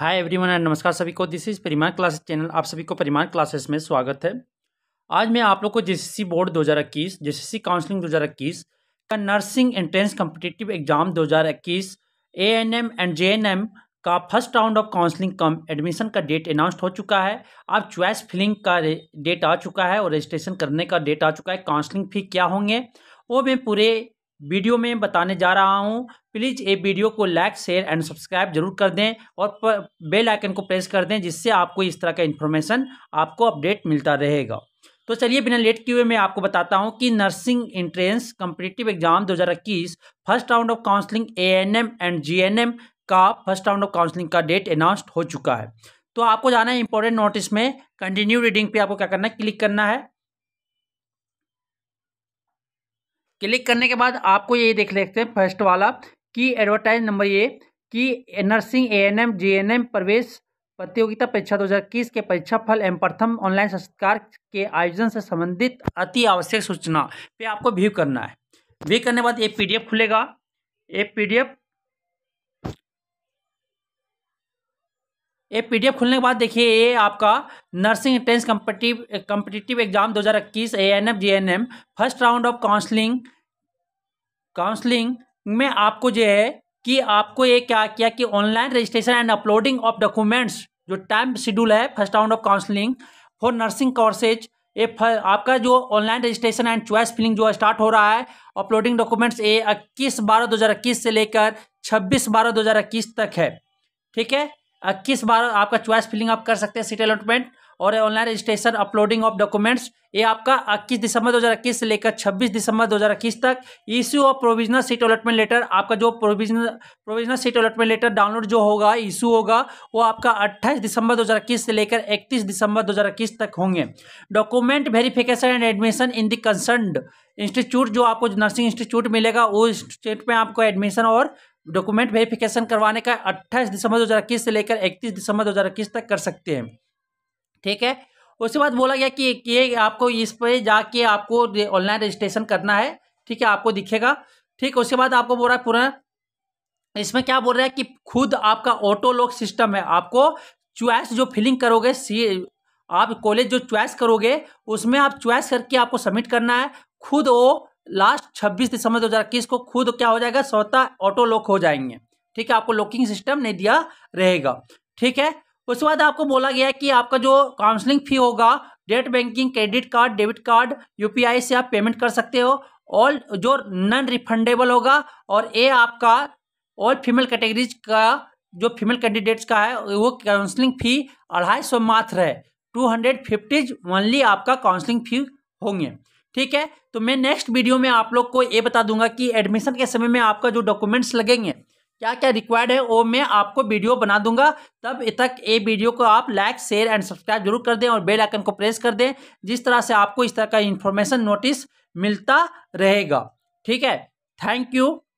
hi everyone and नमस्कार सभी को this is Pariman classes channel आप सभी को परिमान क्लासेस में स्वागत है आज मैं आप लोग को जेसीसी बोर्ड 2021 सी काउंसलिंग 2021 का nursing entrance competitive exam 2021 ANM and JNM का first round of counselling cum admission का डेट अनाउंसड हो चुका है अब च्वाइस फिलिंग का डेट आ चुका है और रजिस्ट्रेशन करने का डेट आ चुका है काउंसलिंग फी क्या होंगे वो मैं पूरे वीडियो में बताने जा रहा हूं प्लीज़ ये वीडियो को लाइक शेयर एंड सब्सक्राइब जरूर कर दें और बेल आइकन को प्रेस कर दें जिससे आपको इस तरह का इन्फॉर्मेशन आपको अपडेट मिलता रहेगा तो चलिए बिना लेट किए हुए मैं आपको बताता हूं कि नर्सिंग इंट्रेंस कम्पिटिटिव एग्जाम दो first round of counselling A and G का फर्स्ट राउंड ऑफ काउंसलिंग का डेट अनाउंसड हो चुका है तो आपको जाना है इंपॉर्टेंट नोटिस में कंटिन्यू रीडिंग पे आपको क्या करना है क्लिक करना है क्लिक करने के बाद आपको ये देख लेते हैं फर्स्ट वाला कि एडवर्टाइज नंबर ये कि nursing A N M J N M प्रवेश प्रतियोगिता परीक्षा 2021 के परीक्षा फल एवं प्रथम ऑनलाइन संस्कार के आयोजन से संबंधित अति आवश्यक सूचना पे आपको व्यू करना है व्यू करने के बाद ये पीडीएफ खुलेगा ये पीडीएफ ये पीडीएफ खुलने के बाद देखिए ये आपका nursing entrance competitive competitive exam 2021 ANM GNM first round of counselling counselling में आपको जो है कि आपको ये क्या किया कि online registration and uploading of documents जो टाइम शेड्यूल है first round of counselling for nursing courses ये आपका जो online registration and choice filling जो स्टार्ट हो रहा है अपलोडिंग डॉक्यूमेंट्स ये इक्कीस बारह दो से लेकर छब्बीस बारह दो तक है ठीक है इक्कीस बार आपका चॉइस फिलिंग आप कर सकते हैं सीट अलॉटमेंट और online registration uploading of documents ये आपका 21 दिसंबर 2021 से लेकर 26 दिसंबर 2021 तक issue of provisional seat allotment letter आपका जो provisional provisional seat allotment letter download जो होगा इशू होगा वो आपका 28 दिसंबर 2021 से लेकर 31 दिसंबर 2021 तक होंगे document verification and admission in the concerned institute जो आपको नर्सिंग इंस्टीट्यूट मिलेगा वो इंस्टीट्यूट में आपको एडमिशन और डॉक्यूमेंट वेरिफिकेशन करवाने का 28 दिसंबर 2021 से लेकर 31 दिसंबर 2021 तक कर सकते हैं ठीक है उसके बाद बोला गया कि ये आपको इस पर जाके आपको ऑनलाइन रजिस्ट्रेशन करना है ठीक है आपको दिखेगा ठीक उसके बाद आपको बोल रहा है पूरा इसमें क्या बोल रहा है कि खुद आपका ऑटो लॉक सिस्टम है आपको च्वाइस जो फिलिंग करोगे सी आप कॉलेज जो च्वाइस करोगे उसमें आप च्वाइस करके आपको सबमिट करना है खुद वो लास्ट 26 दिसंबर 2021 को खुद क्या हो जाएगा स्वतः ऑटो लॉक हो जाएंगे ठीक है आपको लॉकिंग सिस्टम नहीं दिया रहेगा ठीक है उसके बाद आपको बोला गया कि आपका जो काउंसलिंग फी होगा डेट banking credit card debit card UPI से आप पेमेंट कर सकते हो ऑल जो नॉन रिफंडेबल होगा और ये आपका ऑल फीमेल कैटेगरीज का जो फीमेल कैंडिडेट्स का है वो काउंसलिंग फी अढ़ाई सौ मात्र है टू हंड्रेड फिफ्टीज ओनली आपका काउंसलिंग फी होंगे ठीक है तो मैं नेक्स्ट वीडियो में आप लोग को ये बता दूंगा कि एडमिशन के समय में आपका जो डॉक्यूमेंट्स लगेंगे क्या क्या रिक्वायर्ड है वो मैं आपको वीडियो बना दूंगा तब तक ये वीडियो को आप लाइक शेयर एंड सब्सक्राइब जरूर कर दें और बेल आइकन को प्रेस कर दें जिस तरह से आपको इस तरह का इन्फॉर्मेशन नोटिस मिलता रहेगा ठीक है थैंक यू